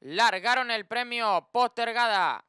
Largaron el premio postergada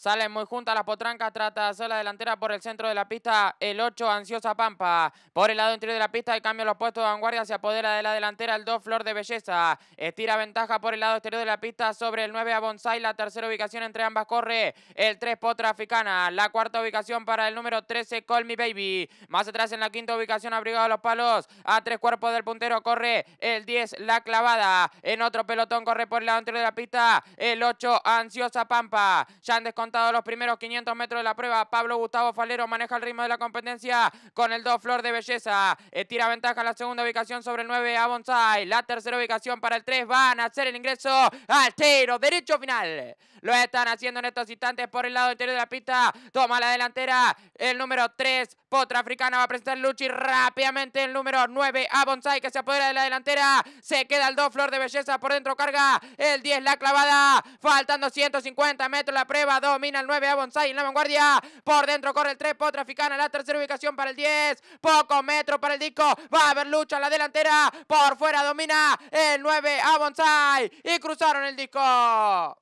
sale muy juntas las potrancas, trata de hacer la delantera por el centro de la pista, el 8, Ansiosa Pampa. Por el lado interior de la pista, el cambio los puestos de vanguardia, se apodera de la delantera el 2, Flor de Belleza. Estira ventaja por el lado exterior de la pista sobre el 9, a La tercera ubicación entre ambas corre el 3, Potra Africana. La cuarta ubicación para el número 13, Call Me Baby. Más atrás en la quinta ubicación, Abrigado los Palos. A tres cuerpos del puntero corre el 10, La Clavada. En otro pelotón corre por el lado interior de la pista el 8, Ansiosa Pampa. Ya descontado los primeros 500 metros de la prueba. Pablo Gustavo Falero maneja el ritmo de la competencia con el 2 Flor de Belleza. Estira eh, ventaja la segunda ubicación sobre el 9 a Bonsai. La tercera ubicación para el 3 van a hacer el ingreso al tiro derecho final. Lo están haciendo en estos instantes por el lado interior de la pista. Toma la delantera el número 3 Potra africana va a presentar Luchi rápidamente el número 9 a Bonsai que se apodera de la delantera. Se queda el 2, Flor de Belleza por dentro carga. El 10 la clavada. Faltando 150 metros la prueba. Domina el 9 a Bonsai en la vanguardia. Por dentro corre el 3, Potra africana. La tercera ubicación para el 10. Poco metro para el disco. Va a haber lucha en la delantera. Por fuera domina el 9 a Bonsai. Y cruzaron el disco.